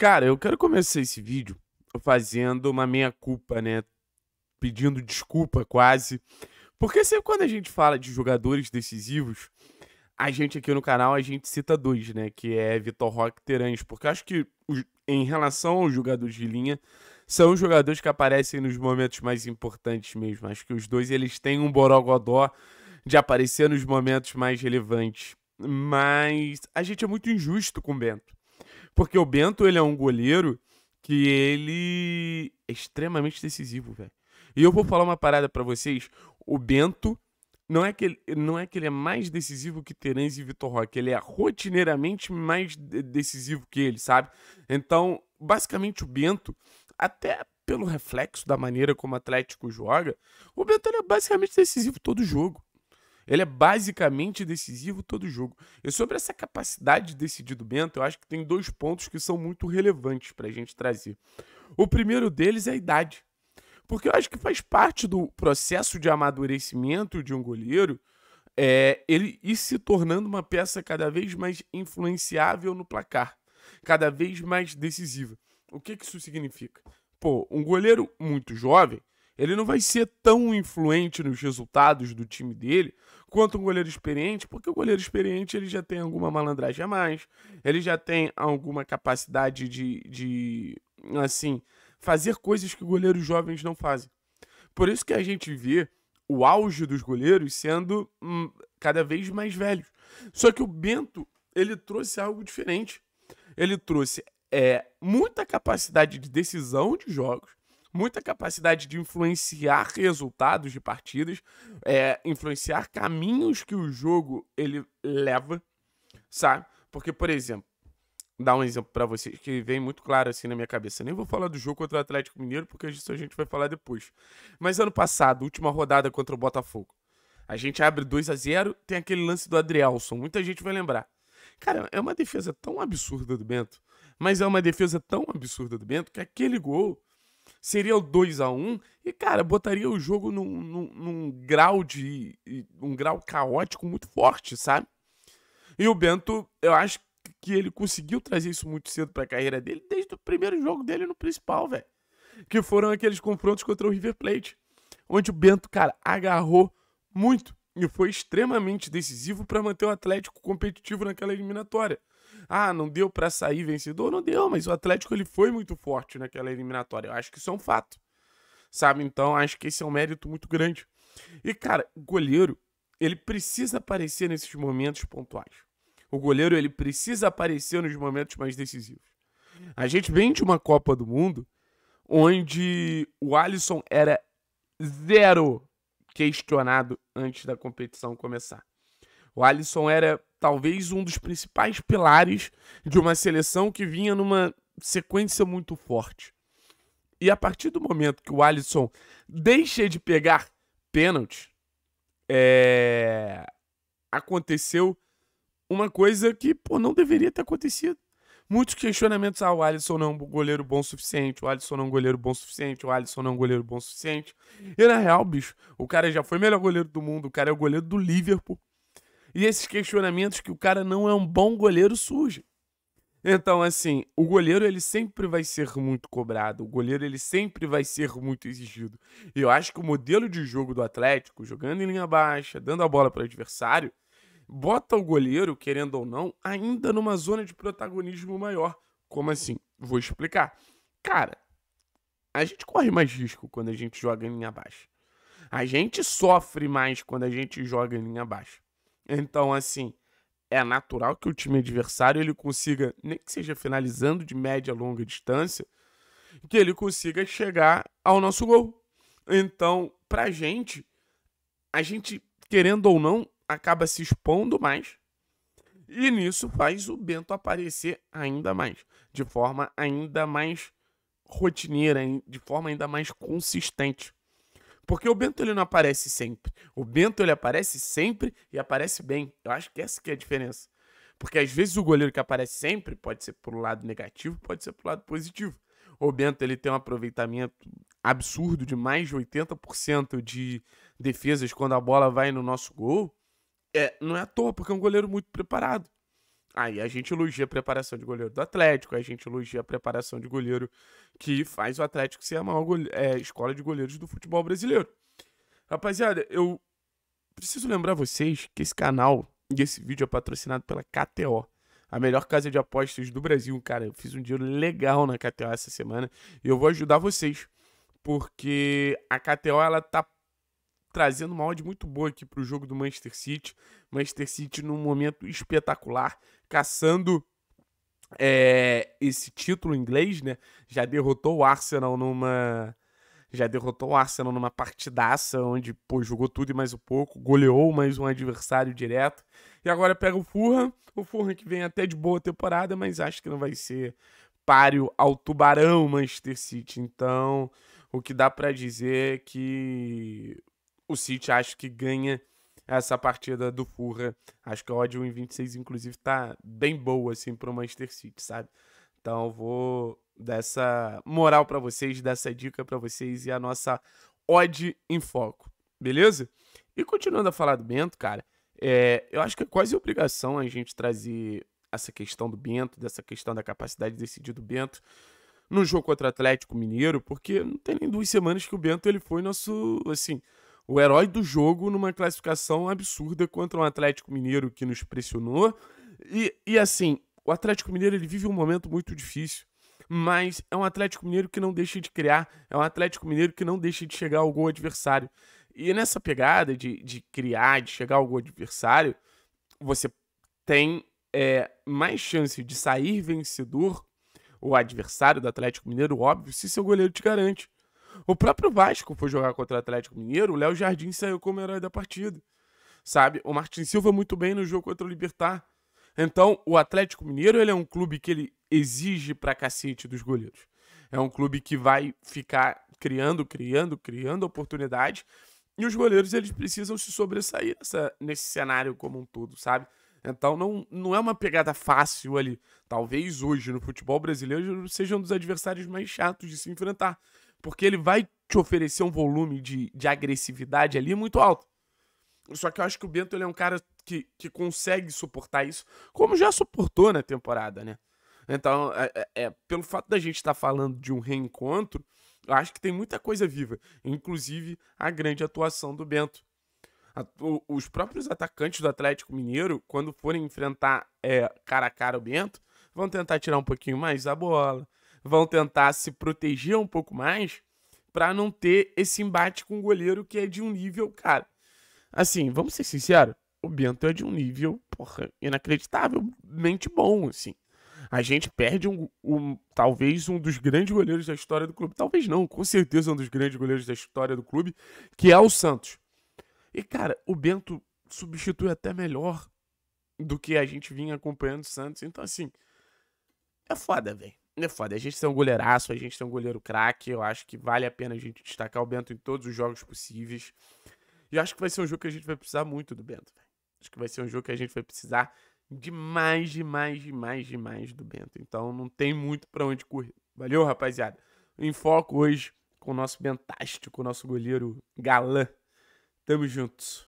Cara, eu quero começar esse vídeo fazendo uma meia-culpa, né? Pedindo desculpa quase. Porque sempre quando a gente fala de jogadores decisivos, a gente aqui no canal, a gente cita dois, né? Que é Vitor Roque e Porque acho que em relação aos jogadores de linha, são os jogadores que aparecem nos momentos mais importantes mesmo. Acho que os dois, eles têm um borogodó de aparecer nos momentos mais relevantes. Mas a gente é muito injusto com o Bento. Porque o Bento, ele é um goleiro que ele é extremamente decisivo, velho. E eu vou falar uma parada para vocês. O Bento não é, que ele, não é que ele é mais decisivo que Terence e Vitor Roque, ele é rotineiramente mais decisivo que ele, sabe? Então, basicamente, o Bento, até pelo reflexo da maneira como o Atlético joga, o Bento é basicamente decisivo todo jogo. Ele é basicamente decisivo todo jogo. E sobre essa capacidade de decidir do Bento, eu acho que tem dois pontos que são muito relevantes para a gente trazer. O primeiro deles é a idade. Porque eu acho que faz parte do processo de amadurecimento de um goleiro é, ele ir se tornando uma peça cada vez mais influenciável no placar, cada vez mais decisiva. O que, que isso significa? Pô, um goleiro muito jovem, ele não vai ser tão influente nos resultados do time dele quanto um goleiro experiente, porque o goleiro experiente ele já tem alguma malandragem a mais, ele já tem alguma capacidade de, de assim, fazer coisas que goleiros jovens não fazem. Por isso que a gente vê o auge dos goleiros sendo hum, cada vez mais velhos. Só que o Bento, ele trouxe algo diferente. Ele trouxe é, muita capacidade de decisão de jogos, muita capacidade de influenciar resultados de partidas, é, influenciar caminhos que o jogo ele leva, sabe? Porque, por exemplo, dar um exemplo para vocês que vem muito claro assim na minha cabeça. Nem vou falar do jogo contra o Atlético Mineiro, porque isso a gente vai falar depois. Mas ano passado, última rodada contra o Botafogo. A gente abre 2 a 0 tem aquele lance do Adrielson, muita gente vai lembrar. Cara, é uma defesa tão absurda do Bento, mas é uma defesa tão absurda do Bento que aquele gol seria o 2 a 1 e, cara, botaria o jogo num, num, num grau de. um grau caótico muito forte, sabe? E o Bento, eu acho que ele conseguiu trazer isso muito cedo para a carreira dele, desde o primeiro jogo dele no principal, velho. Que foram aqueles confrontos contra o River Plate, onde o Bento, cara, agarrou muito e foi extremamente decisivo para manter o Atlético competitivo naquela eliminatória. Ah, não deu para sair vencedor? Não deu, mas o Atlético ele foi muito forte naquela eliminatória. Eu acho que isso é um fato. Sabe? Então, acho que esse é um mérito muito grande. E, cara, o goleiro, ele precisa aparecer nesses momentos pontuais. O goleiro, ele precisa aparecer nos momentos mais decisivos. A gente vem de uma Copa do Mundo onde o Alisson era zero questionado antes da competição começar. O Alisson era talvez um dos principais pilares de uma seleção que vinha numa sequência muito forte. E a partir do momento que o Alisson deixa de pegar pênalti, é... aconteceu uma coisa que pô, não deveria ter acontecido muitos questionamentos. Ah, o Alisson não é um goleiro bom o suficiente, o Alisson não é um goleiro bom o suficiente, o Alisson não é um goleiro bom o suficiente. E na real, bicho, o cara já foi melhor goleiro do mundo, o cara é o goleiro do Liverpool. E esses questionamentos que o cara não é um bom goleiro surgem. Então, assim, o goleiro ele sempre vai ser muito cobrado, o goleiro ele sempre vai ser muito exigido. E eu acho que o modelo de jogo do Atlético, jogando em linha baixa, dando a bola para o adversário, bota o goleiro, querendo ou não, ainda numa zona de protagonismo maior. Como assim? Vou explicar. Cara, a gente corre mais risco quando a gente joga em linha baixa. A gente sofre mais quando a gente joga em linha baixa. Então, assim, é natural que o time adversário ele consiga, nem que seja finalizando de média a longa distância, que ele consiga chegar ao nosso gol. Então, pra gente, a gente, querendo ou não, acaba se expondo mais e nisso faz o Bento aparecer ainda mais, de forma ainda mais rotineira, de forma ainda mais consistente. Porque o Bento ele não aparece sempre. O Bento ele aparece sempre e aparece bem. Eu acho que essa que é a diferença. Porque às vezes o goleiro que aparece sempre pode ser pro lado negativo, pode ser pro lado positivo. O Bento ele tem um aproveitamento absurdo de mais de 80% de defesas quando a bola vai no nosso gol é, não é à toa, porque é um goleiro muito preparado. Aí a gente elogia a preparação de goleiro do Atlético, a gente elogia a preparação de goleiro que faz o Atlético ser a maior é, escola de goleiros do futebol brasileiro. Rapaziada, eu preciso lembrar vocês que esse canal e esse vídeo é patrocinado pela KTO, a melhor casa de apostas do Brasil. Cara, eu fiz um dinheiro legal na KTO essa semana e eu vou ajudar vocês, porque a KTO ela tá trazendo uma odd muito boa aqui para o jogo do Manchester City. Manchester City num momento espetacular, caçando é, esse título inglês, né? Já derrotou o Arsenal numa já derrotou o Arsenal numa partidaça onde pô, jogou tudo e mais um pouco, goleou mais um adversário direto. E agora pega o Furra, o Furra que vem até de boa temporada, mas acho que não vai ser páreo ao Tubarão Manchester City. Então, o que dá para dizer é que o City acho que ganha essa partida do Furra. Acho que a odd 1,26 inclusive tá bem boa assim pro Manchester City, sabe? Então vou dessa moral para vocês, dessa dica para vocês e a nossa odd em foco, beleza? E continuando a falar do Bento, cara, é, eu acho que é quase obrigação a gente trazer essa questão do Bento, dessa questão da capacidade de decidir do Bento no jogo contra o Atlético Mineiro, porque não tem nem duas semanas que o Bento ele foi nosso, assim, o herói do jogo numa classificação absurda contra um Atlético Mineiro que nos pressionou. E, e assim, o Atlético Mineiro ele vive um momento muito difícil mas é um Atlético Mineiro que não deixa de criar, é um Atlético Mineiro que não deixa de chegar ao gol adversário. E nessa pegada de, de criar, de chegar ao gol adversário, você tem é, mais chance de sair vencedor o adversário do Atlético Mineiro, óbvio, se seu goleiro te garante. O próprio Vasco foi jogar contra o Atlético Mineiro, o Léo Jardim saiu como herói da partida. Sabe? O Martin Silva muito bem no jogo contra o Libertar. Então, o Atlético Mineiro, ele é um clube que ele exige pra cacete dos goleiros. É um clube que vai ficar criando, criando, criando oportunidade. E os goleiros, eles precisam se sobressair nessa, nesse cenário como um todo, sabe? Então não, não é uma pegada fácil ali. Talvez hoje no futebol brasileiro seja um dos adversários mais chatos de se enfrentar. Porque ele vai te oferecer um volume de, de agressividade ali muito alto. Só que eu acho que o Bento ele é um cara que, que consegue suportar isso, como já suportou na temporada, né? Então, é, é, é pelo fato da gente estar tá falando de um reencontro, eu acho que tem muita coisa viva, inclusive a grande atuação do Bento. A, o, os próprios atacantes do Atlético Mineiro, quando forem enfrentar é, cara a cara o Bento, vão tentar tirar um pouquinho mais a bola, vão tentar se proteger um pouco mais para não ter esse embate com o goleiro que é de um nível, cara. Assim, vamos ser sinceros, o Bento é de um nível, porra, inacreditavelmente bom, assim. A gente perde um, um, talvez um dos grandes goleiros da história do clube, talvez não, com certeza um dos grandes goleiros da história do clube, que é o Santos. E cara, o Bento substitui até melhor do que a gente vinha acompanhando o Santos. Então assim, é foda, velho é foda. A gente tem um goleiraço, a gente tem um goleiro craque. Eu acho que vale a pena a gente destacar o Bento em todos os jogos possíveis. E eu acho que vai ser um jogo que a gente vai precisar muito do Bento. Véio. Acho que vai ser um jogo que a gente vai precisar demais, demais, demais, demais do Bento. Então não tem muito para onde correr. Valeu, rapaziada. Em foco hoje com o nosso Bentástico, o nosso goleiro galã. Tamo juntos.